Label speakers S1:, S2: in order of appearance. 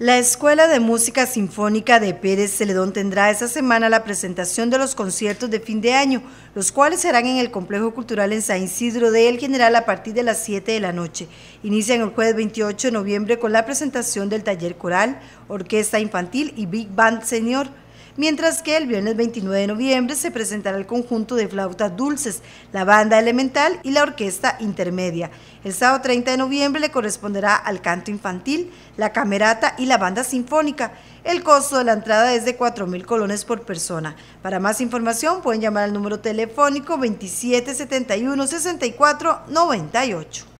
S1: La Escuela de Música Sinfónica de Pérez Celedón tendrá esta semana la presentación de los conciertos de fin de año, los cuales serán en el Complejo Cultural en San Isidro de El General a partir de las 7 de la noche. Inician el jueves 28 de noviembre con la presentación del taller coral, orquesta infantil y Big Band Senior mientras que el viernes 29 de noviembre se presentará el conjunto de flautas dulces, la banda elemental y la orquesta intermedia. El sábado 30 de noviembre le corresponderá al canto infantil, la camerata y la banda sinfónica. El costo de la entrada es de 4.000 colones por persona. Para más información pueden llamar al número telefónico 2771 64